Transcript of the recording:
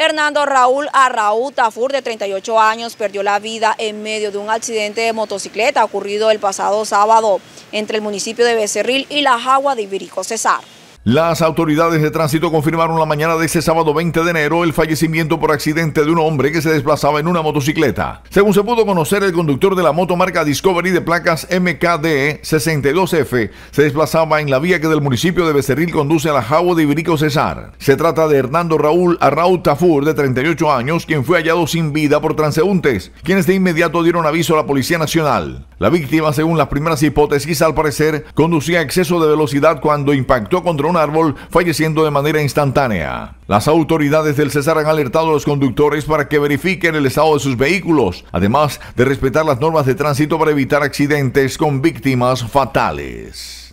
Hernando Raúl Arraú Tafur, de 38 años, perdió la vida en medio de un accidente de motocicleta ocurrido el pasado sábado entre el municipio de Becerril y la Jagua de Ibirico Cesar. Las autoridades de tránsito confirmaron la mañana de este sábado 20 de enero el fallecimiento por accidente de un hombre que se desplazaba en una motocicleta. Según se pudo conocer, el conductor de la moto marca Discovery de placas mkd 62F e se desplazaba en la vía que del municipio de Becerril conduce a la Jagua de Iberico Cesar. Se trata de Hernando Raúl Arrau Tafur, de 38 años, quien fue hallado sin vida por transeúntes, quienes de inmediato dieron aviso a la Policía Nacional. La víctima, según las primeras hipótesis, al parecer, conducía a exceso de velocidad cuando impactó contra un árbol, falleciendo de manera instantánea. Las autoridades del Cesar han alertado a los conductores para que verifiquen el estado de sus vehículos, además de respetar las normas de tránsito para evitar accidentes con víctimas fatales.